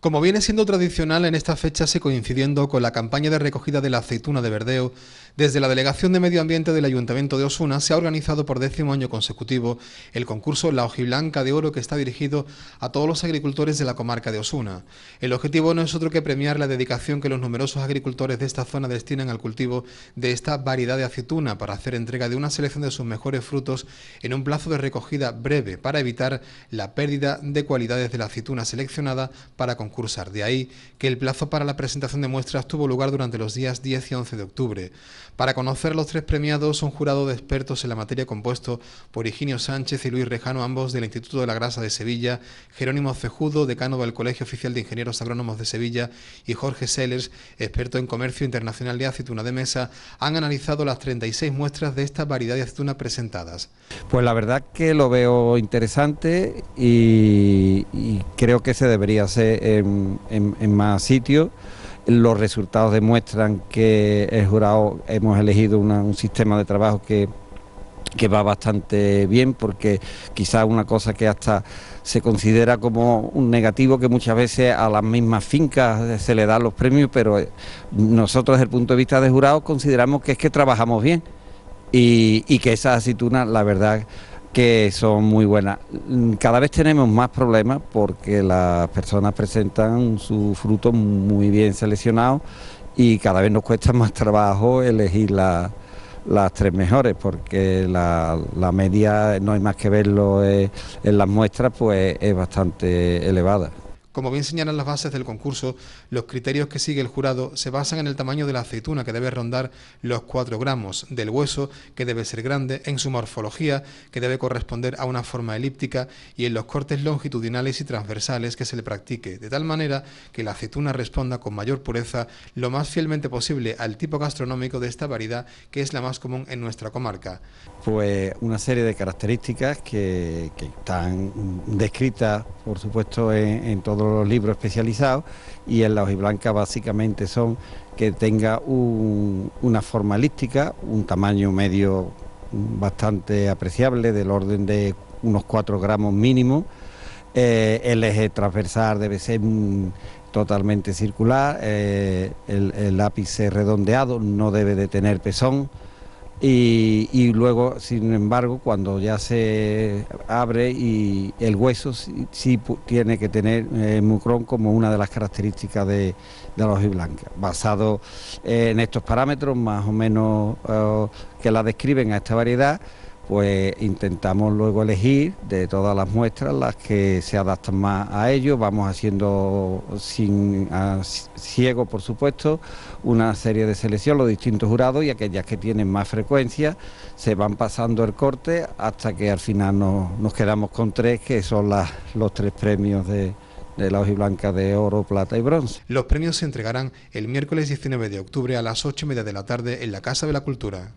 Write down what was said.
Como viene siendo tradicional en estas fechas se coincidiendo con la campaña de recogida de la aceituna de verdeo, desde la Delegación de Medio Ambiente del Ayuntamiento de Osuna se ha organizado por décimo año consecutivo el concurso La Hojiblanca de Oro que está dirigido a todos los agricultores de la comarca de Osuna. El objetivo no es otro que premiar la dedicación que los numerosos agricultores de esta zona destinan al cultivo de esta variedad de aceituna para hacer entrega de una selección de sus mejores frutos en un plazo de recogida breve para evitar la pérdida de cualidades de la aceituna seleccionada para concursar. De ahí que el plazo para la presentación de muestras tuvo lugar durante los días 10 y 11 de octubre. Para conocer los tres premiados, un jurado de expertos en la materia compuesto por Higinio Sánchez y Luis Rejano, ambos del Instituto de la Grasa de Sevilla, Jerónimo Cejudo, decano del Colegio Oficial de Ingenieros Agrónomos de Sevilla, y Jorge Sellers, experto en comercio internacional de aceituna de mesa, han analizado las 36 muestras de esta variedad de aceituna presentadas. Pues la verdad que lo veo interesante y, creo que se debería hacer en, en más sitios. Los resultados demuestran que el jurado hemos elegido un sistema de trabajo que que va bastante bien porque quizá una cosa que hasta se considera como un negativo que muchas veces a las mismas fincas se le dan los premios, pero eh, nosotros desde el punto de vista de jurado consideramos que es que trabajamos bien y, y que esa aceituna la verdad que son muy buenas. Mm, cada vez tenemos más problemas porque las personas presentan sus fruto muy bien seleccionados y cada vez nos cuesta más trabajo elegir las tres mejores porque la, media, no hay más que verlo eh, en las muestras, pues es bastante elevada. Como bien señalan las bases del concurso, los criterios que sigue el jurado se basan en el tamaño de la aceituna, que debe rondar los 4 gramos, del hueso, que debe ser grande, en su morfología, que debe corresponder a una forma elíptica, y en los cortes longitudinales y transversales que se le practique, de tal manera que la aceituna responda con mayor pureza lo más fielmente posible al tipo gastronómico de esta variedad, que es la más común en nuestra comarca. Pues una serie de características que, que están descritas por supuesto en, todos los libros especializados y en la blanca básicamente son que tenga una una formalística, un tamaño medio bastante apreciable del orden de unos 4 gramos mínimo, eh, el eje transversal debe ser mm, totalmente circular, eh, el, el ápice redondeado no debe de tener pezón, y, luego, sin embargo, cuando ya se abre y el hueso sí, tiene que tener eh, mucrón como una de las características de, de la blanca. Basado eh, en estos parámetros, más o menos eh, que la describen a esta variedad, pues intentamos luego elegir de todas las muestras las que se adaptan más a ello. Vamos haciendo sin ciego, por supuesto, una serie de selección, los distintos jurados y aquellas que tienen más frecuencia se van pasando el corte hasta que al final nos quedamos con tres, que son las, los tres premios de, de la blanca de oro, plata y bronce. Los premios se entregarán el miércoles 19 de octubre a las 8 y media de la tarde en la Casa de la Cultura.